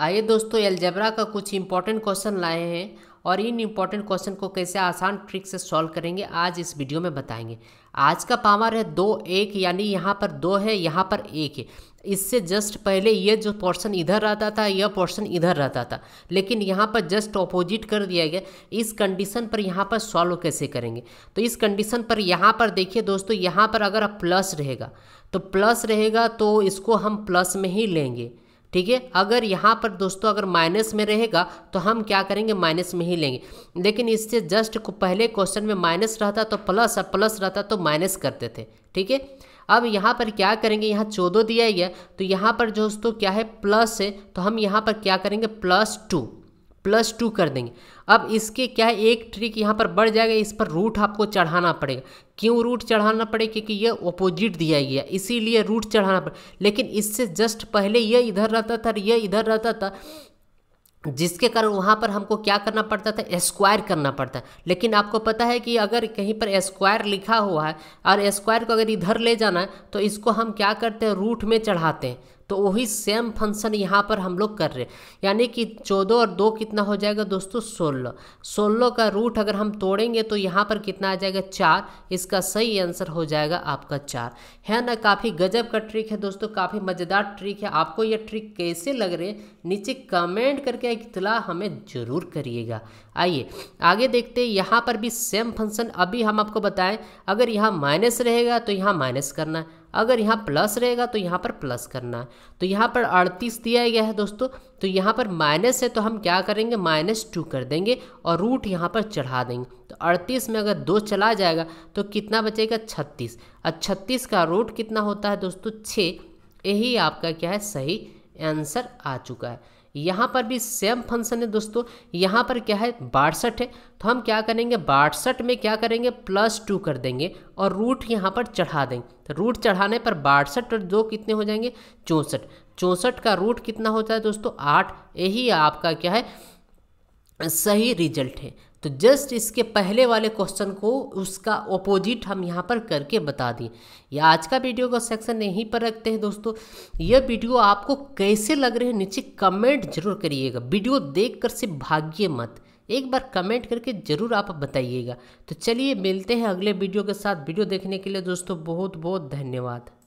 आइए दोस्तों एलजेब्रा का कुछ इंपॉर्टेंट क्वेश्चन लाए हैं और इन इम्पॉर्टेंट क्वेश्चन को कैसे आसान ट्रिक से सॉल्व करेंगे आज इस वीडियो में बताएंगे आज का पावर है दो एक यानी यहाँ पर दो है यहाँ पर एक है इससे जस्ट पहले ये जो पोर्शन इधर रहता था यह पोर्शन इधर रहता था लेकिन यहाँ पर जस्ट ऑपोजिट कर दिया गया इस कंडीशन पर यहाँ पर सॉल्व कैसे करेंगे तो इस कंडीशन पर यहाँ पर देखिए दोस्तों यहाँ पर अगर प्लस रहेगा तो प्लस रहेगा तो इसको हम प्लस में ही लेंगे ठीक है अगर यहाँ पर दोस्तों अगर माइनस में रहेगा तो हम क्या करेंगे माइनस में ही लेंगे लेकिन इससे जस्ट पहले क्वेश्चन में माइनस रहता तो प्लस और प्लस रहता तो माइनस करते थे ठीक है अब यहाँ पर क्या करेंगे यहाँ चौदह दिया गया तो यहाँ पर दोस्तों क्या है प्लस है तो हम यहाँ पर क्या करेंगे प्लस टू प्लस टू कर देंगे अब इसके क्या है एक ट्रिक यहाँ पर बढ़ जाएगा इस पर रूट आपको चढ़ाना पड़ेगा क्यों रूट चढ़ाना पड़ेगा क्योंकि ये ऑपोजिट दिया गया इसीलिए रूट चढ़ाना पड़ेगा लेकिन इससे जस्ट पहले ये इधर रहता था ये इधर रहता था जिसके कारण वहाँ पर हमको क्या करना पड़ता था स्क्वायर करना पड़ता है लेकिन आपको पता है कि अगर कहीं पर स्क्वायर लिखा हुआ है और स्क्वायर को अगर इधर ले जाना है तो इसको हम क्या करते हैं रूट में चढ़ाते हैं तो वही सेम फंक्शन यहाँ पर हम लोग कर रहे हैं यानी कि चौदह और दो कितना हो जाएगा दोस्तों सोलह सोलह का रूट अगर हम तोड़ेंगे तो यहाँ पर कितना आ जाएगा चार इसका सही आंसर हो जाएगा आपका चार है ना काफ़ी गजब का ट्रिक है दोस्तों काफ़ी मज़ेदार ट्रिक है आपको यह ट्रिक कैसे लग रहे हैं नीचे कमेंट करके इतला हमें ज़रूर करिएगा आइए आगे देखते हैं यहाँ पर भी सेम फंक्शन अभी हम आपको बताएं अगर यहाँ माइनस रहेगा तो यहाँ माइनस करना है अगर यहाँ प्लस रहेगा तो यहाँ पर प्लस करना है तो यहाँ पर अड़तीस दिया गया है दोस्तों तो यहाँ पर माइनस है तो हम क्या करेंगे माइनस टू कर देंगे और रूट यहाँ पर चढ़ा देंगे तो अड़तीस में अगर दो चला जाएगा तो कितना बचेगा छत्तीस और छत्तीस का रूट कितना होता है दोस्तों छः यही आपका क्या है सही आंसर आ चुका है यहाँ पर भी सेम फंक्शन है दोस्तों यहाँ पर क्या है बासठ है तो हम क्या करेंगे बासठ में क्या करेंगे प्लस टू कर देंगे और रूट यहाँ पर चढ़ा देंगे तो रूट चढ़ाने पर बासठ और दो कितने हो जाएंगे चौंसठ चौंसठ का रूट कितना होता है दोस्तों आठ यही आपका क्या है सही रिजल्ट है तो जस्ट इसके पहले वाले क्वेश्चन को उसका ऑपोजिट हम यहाँ पर करके बता दें या आज का वीडियो का सेक्शन यहीं पर रखते हैं दोस्तों यह वीडियो आपको कैसे लग रहे हैं नीचे कमेंट जरूर करिएगा वीडियो देख कर से भाग्य मत एक बार कमेंट करके ज़रूर आप बताइएगा तो चलिए मिलते हैं अगले वीडियो के साथ वीडियो देखने के लिए दोस्तों बहुत बहुत धन्यवाद